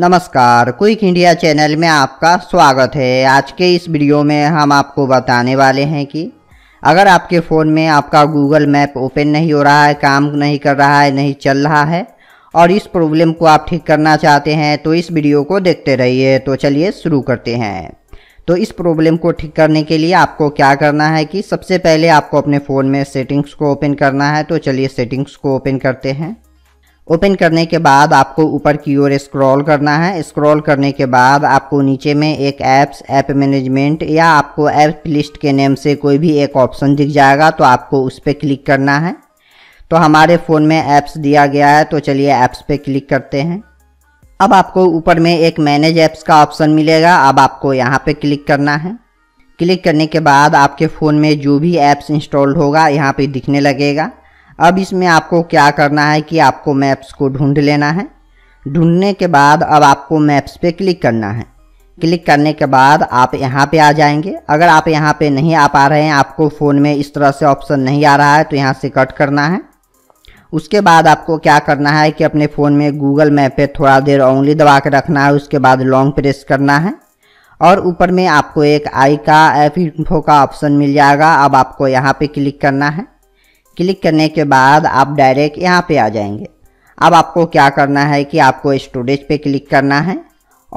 नमस्कार quick India channel में आपका स्वागत है आज के इस वीडियो में हम आपको बताने वाले हैं कि अगर आपके फ़ोन में आपका गूगल मैप ओपन नहीं हो रहा है काम नहीं कर रहा है नहीं चल रहा है और इस प्रॉब्लम को आप ठीक करना चाहते हैं तो इस वीडियो को देखते रहिए तो चलिए शुरू करते हैं तो इस प्रॉब्लम को ठीक करने के लिए आपको क्या करना है कि सबसे पहले आपको अपने फ़ोन में सेटिंग्स को ओपन करना है तो चलिए सेटिंग्स को ओपन करते हैं ओपन करने के बाद आपको ऊपर की ओर स्क्रॉल करना है स्क्रॉल करने के बाद आपको नीचे में एक ऐप्स ऐप मैनेजमेंट या आपको ऐप लिस्ट के नेम से कोई भी एक ऑप्शन दिख जाएगा तो आपको उस पर क्लिक करना है तो हमारे फ़ोन में ऐप्स दिया गया है तो चलिए ऐप्स पे क्लिक करते हैं अब आपको ऊपर में एक मैनेज ऐप्स का ऑप्शन मिलेगा अब आपको यहाँ पर क्लिक करना है क्लिक करने के बाद आपके फ़ोन में जो भी ऐप्स इंस्टॉल्ड होगा यहाँ पर दिखने लगेगा अब इसमें आपको क्या करना है कि आपको मैप्स को ढूंढ लेना है ढूंढने के बाद अब आपको मैप्स पे क्लिक करना है क्लिक करने के बाद आप यहाँ पे आ जाएंगे अगर आप यहाँ पे नहीं आ पा रहे हैं आपको फ़ोन में इस तरह से ऑप्शन नहीं आ रहा है तो यहाँ से कट करना है उसके बाद आपको क्या करना है कि अपने फ़ोन में गूगल मैप पे थोड़ा देर उंगली दबा के रखना है उसके बाद लॉन्ग प्रेस करना है और ऊपर में आपको एक आई का एफ इन्फो का ऑप्शन मिल जाएगा अब आपको यहाँ पे क्लिक करना है क्लिक करने के बाद आप डायरेक्ट यहाँ पे आ जाएंगे अब आपको क्या करना है कि आपको स्टोरेज पे क्लिक करना है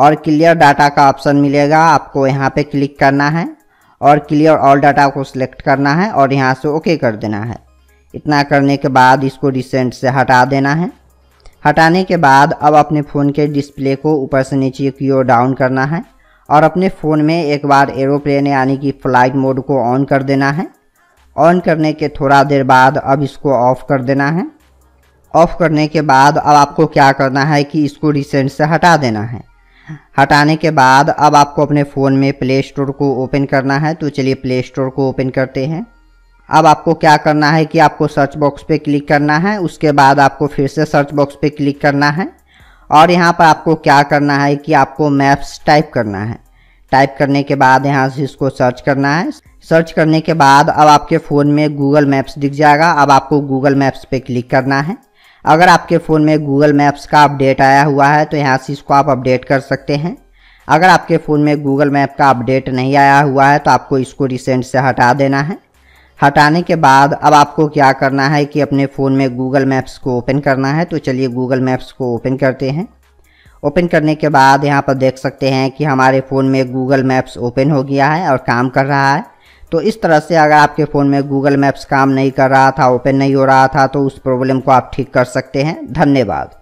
और क्लियर डाटा का ऑप्शन मिलेगा आपको यहाँ पे क्लिक करना है और क्लियर ऑल डाटा को सिलेक्ट करना है और यहाँ से ओके कर देना है इतना करने के बाद इसको रिसेंट से हटा देना है हटाने के बाद अब अपने फ़ोन के डिस्प्ले को ऊपर से नीचे की ओर डाउन करना है और अपने फ़ोन में एक बार एरोप्लेन यानी कि फ्लाइट मोड को ऑन कर देना है ऑन करने के थोड़ा देर बाद अब इसको ऑफ़ कर देना है ऑफ़ करने के बाद अब आपको क्या करना है कि इसको रिसेंट से हटा देना है हटाने के बाद अब आपको अपने फ़ोन में प्ले स्टोर को ओपन करना है तो चलिए प्ले स्टोर को ओपन करते हैं अब आपको क्या करना है कि आपको सर्च बॉक्स पे क्लिक करना है उसके बाद आपको फिर से सर्च बॉक्स पे क्लिक करना है और यहाँ पर आपको क्या करना है कि आपको मैप्स टाइप करना है टाइप करने के बाद यहाँ से इसको सर्च करना है सर्च करने के बाद अब आपके फ़ोन में गूगल मैप्स दिख जाएगा अब आपको गूगल मैप्स पे क्लिक करना है अगर आपके फ़ोन में गूगल मैप्स का अपडेट आया हुआ है तो यहाँ से इसको आप अपडेट कर सकते हैं अगर आपके फ़ोन में गूगल मैप का अपडेट नहीं आया हुआ है तो आपको इसको रिसेंट से हटा देना है हटाने के बाद अब आपको क्या करना है कि अपने फ़ोन में गूगल मैप्स को ओपन करना है तो चलिए गूगल मैप्स को ओपन करते हैं ओपन करने के बाद यहाँ पर देख सकते हैं कि हमारे फ़ोन में गूगल मैप्स ओपन हो गया है और काम कर रहा है तो इस तरह से अगर आपके फ़ोन में गूगल मैप्स काम नहीं कर रहा था ओपन नहीं हो रहा था तो उस प्रॉब्लम को आप ठीक कर सकते हैं धन्यवाद